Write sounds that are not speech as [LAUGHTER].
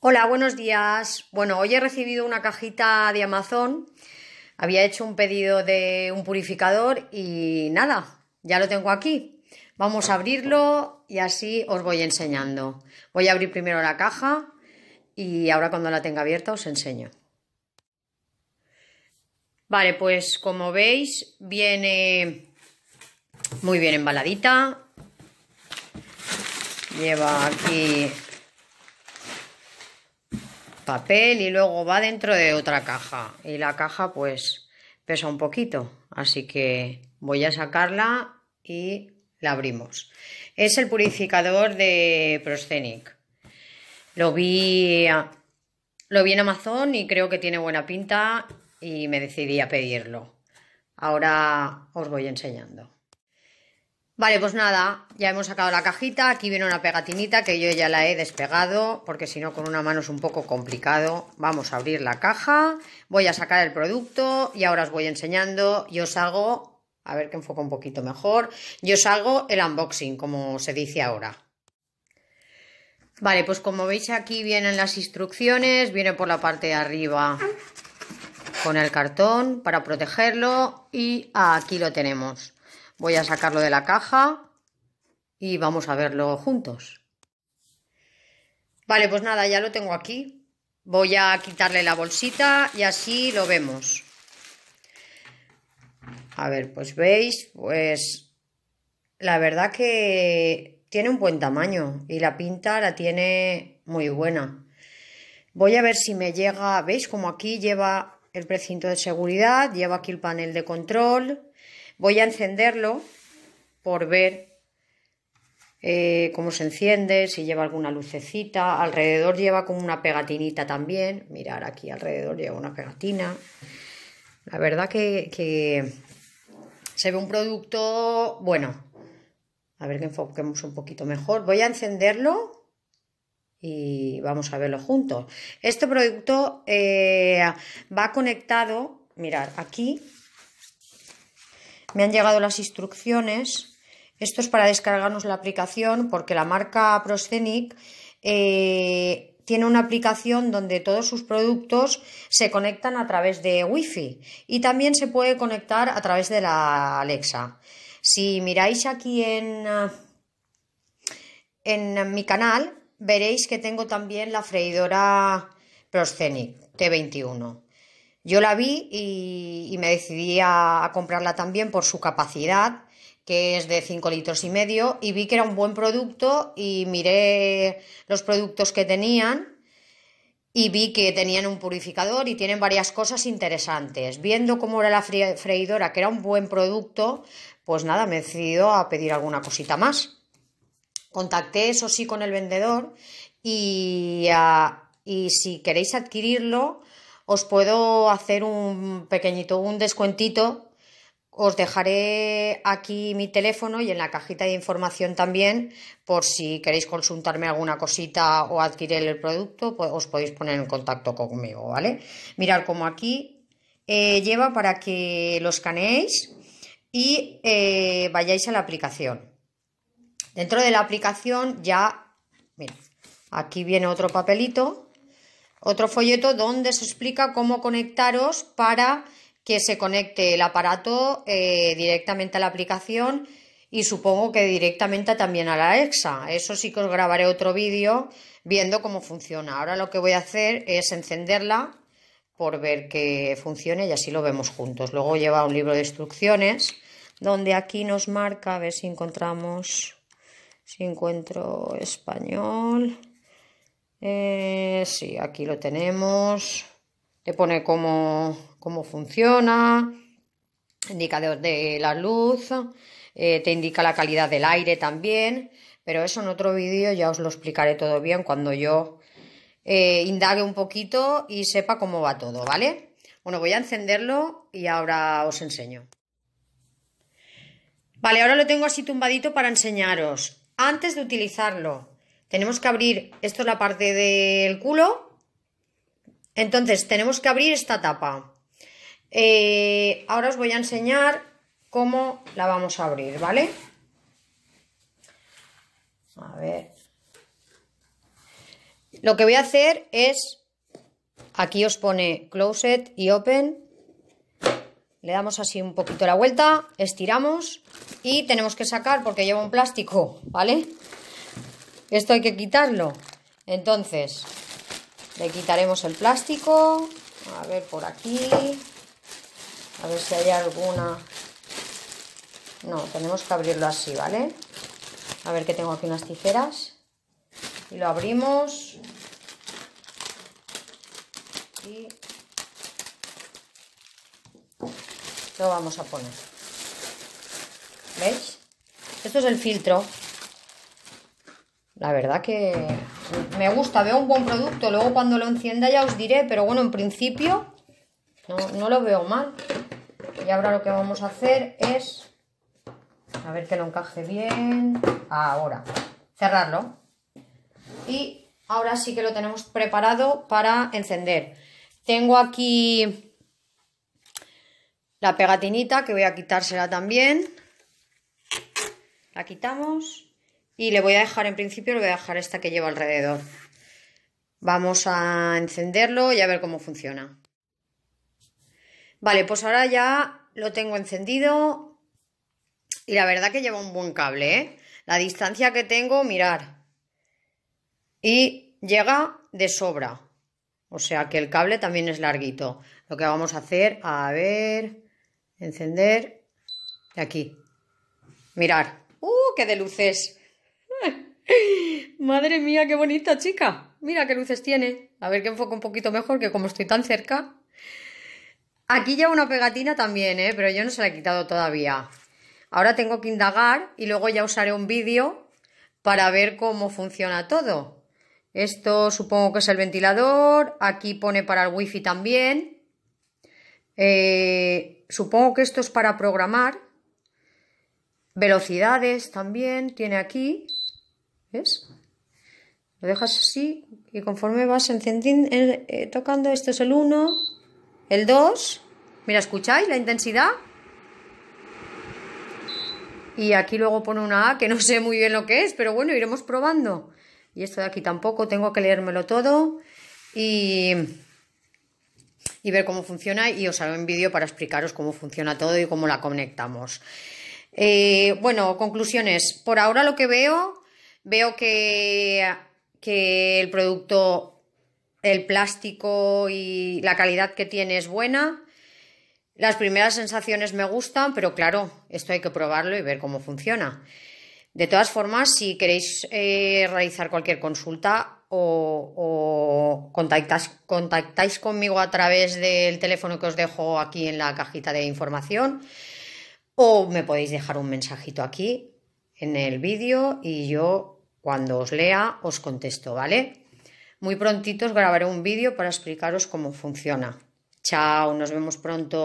Hola, buenos días. Bueno, hoy he recibido una cajita de Amazon. Había hecho un pedido de un purificador y nada, ya lo tengo aquí. Vamos a abrirlo y así os voy enseñando. Voy a abrir primero la caja y ahora cuando la tenga abierta os enseño. Vale, pues como veis viene muy bien embaladita. Lleva aquí papel y luego va dentro de otra caja. Y la caja pues pesa un poquito, así que voy a sacarla y la abrimos. Es el purificador de Proscenic. Lo vi, lo vi en Amazon y creo que tiene buena pinta y me decidí a pedirlo. Ahora os voy enseñando. Vale, pues nada, ya hemos sacado la cajita, aquí viene una pegatinita que yo ya la he despegado, porque si no con una mano es un poco complicado. Vamos a abrir la caja, voy a sacar el producto y ahora os voy enseñando y os hago, a ver que enfoco un poquito mejor, yo os hago el unboxing, como se dice ahora. Vale, pues como veis aquí vienen las instrucciones, viene por la parte de arriba con el cartón para protegerlo y aquí lo tenemos. Voy a sacarlo de la caja y vamos a verlo juntos. Vale, pues nada, ya lo tengo aquí. Voy a quitarle la bolsita y así lo vemos. A ver, pues veis, pues la verdad que tiene un buen tamaño y la pinta la tiene muy buena. Voy a ver si me llega, veis como aquí lleva el precinto de seguridad, lleva aquí el panel de control, Voy a encenderlo por ver eh, cómo se enciende, si lleva alguna lucecita. Alrededor lleva como una pegatinita también. Mirar aquí alrededor lleva una pegatina. La verdad que, se ve un producto bueno. A ver que enfoquemos un poquito mejor. Voy a encenderlo y vamos a verlo juntos. Este producto eh, va conectado, mirar aquí me han llegado las instrucciones. Esto es para descargarnos la aplicación porque la marca Proscenic eh, tiene una aplicación donde todos sus productos se conectan a través de Wi-Fi y también se puede conectar a través de la Alexa. Si miráis aquí en, eh, en mi canal, veréis que tengo también la freidora Proscenic T21. Yo la vi y, me decidí a, comprarla también por su capacidad, que es de 5 litros y medio, y vi que era un buen producto y miré los productos que tenían y vi que tenían un purificador y tienen varias cosas interesantes. Viendo cómo era la freidora, que era un buen producto, pues nada, me he decidido a pedir alguna cosita más. Contacté, eso sí, con el vendedor y, ah, y si queréis adquirirlo, os puedo hacer un pequeñito, un descuentito. Os dejaré aquí mi teléfono y en la cajita de información también, por si queréis consultarme alguna cosita o adquirir el producto, pues os podéis poner en contacto conmigo, ¿vale? Mirad como aquí eh, lleva para que lo escaneéis y eh, vayáis a la aplicación. Dentro de la aplicación ya, mira, aquí viene otro papelito otro folleto donde se explica cómo conectaros para que se conecte el aparato eh, directamente a la aplicación y supongo que directamente también a la exa Eso sí que os grabaré otro vídeo viendo cómo funciona. Ahora lo que voy a hacer es encenderla por ver que funcione y así lo vemos juntos. Luego lleva un libro de instrucciones donde aquí nos marca, a ver si encontramos, si encuentro español. Eh, sí, aquí lo tenemos. Te pone cómo, cómo funciona, indicador de la luz, eh, te indica la calidad del aire también, pero eso en otro vídeo ya os lo explicaré todo bien cuando yo eh, indague un poquito y sepa cómo va todo, ¿vale? Bueno, voy a encenderlo y ahora os enseño. Vale, ahora lo tengo así tumbadito para enseñaros. Antes de utilizarlo, tenemos que abrir, esto es la parte del culo. Entonces, tenemos que abrir esta tapa. Eh, ahora os voy a enseñar cómo la vamos a abrir, ¿vale? A ver. Lo que voy a hacer es, aquí os pone closet y open. Le damos así un poquito la vuelta, estiramos y tenemos que sacar porque lleva un plástico, ¿vale? Esto hay que quitarlo. Entonces, le quitaremos el plástico. A ver por aquí. A ver si hay alguna... No, tenemos que abrirlo así, ¿vale? A ver que tengo aquí unas tijeras. Y lo abrimos. Y lo vamos a poner. ¿Veis? Esto es el filtro. La verdad que me gusta, veo un buen producto. Luego cuando lo encienda ya os diré, pero bueno, en principio no, lo veo mal. Y ahora lo que vamos a hacer es, a ver que lo encaje bien, ahora, cerrarlo. Y ahora sí que lo tenemos preparado para encender. Tengo aquí la pegatinita que voy a quitársela también. La quitamos y le voy a dejar en principio, le voy a dejar esta que llevo alrededor. Vamos a encenderlo y a ver cómo funciona. Vale, pues ahora ya lo tengo encendido y la verdad que lleva un buen cable, ¿eh? La distancia que tengo, mirar. Y llega de sobra. O sea que el cable también es larguito. Lo que vamos a hacer, a ver, encender. Aquí. Mirar. ¡Uh, qué de luces! [LAUGHS] Madre mía, qué bonita chica. Mira qué luces tiene. A ver que enfoco un poquito mejor, que como estoy tan cerca. Aquí lleva una pegatina también, ¿eh? pero yo no se la he quitado todavía. Ahora tengo que indagar y luego ya usaré un vídeo para ver cómo funciona todo. Esto supongo que es el ventilador. Aquí pone para el wifi también. Eh, supongo que esto es para programar. Velocidades también tiene aquí. ¿Ves? Lo dejas así y conforme vas encendiendo, eh, eh, tocando, esto es el 1, el 2. Mira, ¿escucháis la intensidad? Y aquí luego pone una A que no sé muy bien lo que es, pero bueno, iremos probando. Y esto de aquí tampoco, tengo que leérmelo todo y, y ver cómo funciona y os hago un vídeo para explicaros cómo funciona todo y cómo la conectamos. Eh, bueno, conclusiones. Por ahora lo que veo veo que, que el producto, el plástico y la calidad que tiene es buena. Las primeras sensaciones me gustan, pero claro, esto hay que probarlo y ver cómo funciona. De todas formas, si queréis eh, realizar cualquier consulta o, o contactáis, contactáis, conmigo a través del teléfono que os dejo aquí en la cajita de información o me podéis dejar un mensajito aquí en el vídeo y yo cuando os lea, os contesto, ¿vale? Muy prontito os grabaré un vídeo para explicaros cómo funciona. Chao, nos vemos pronto.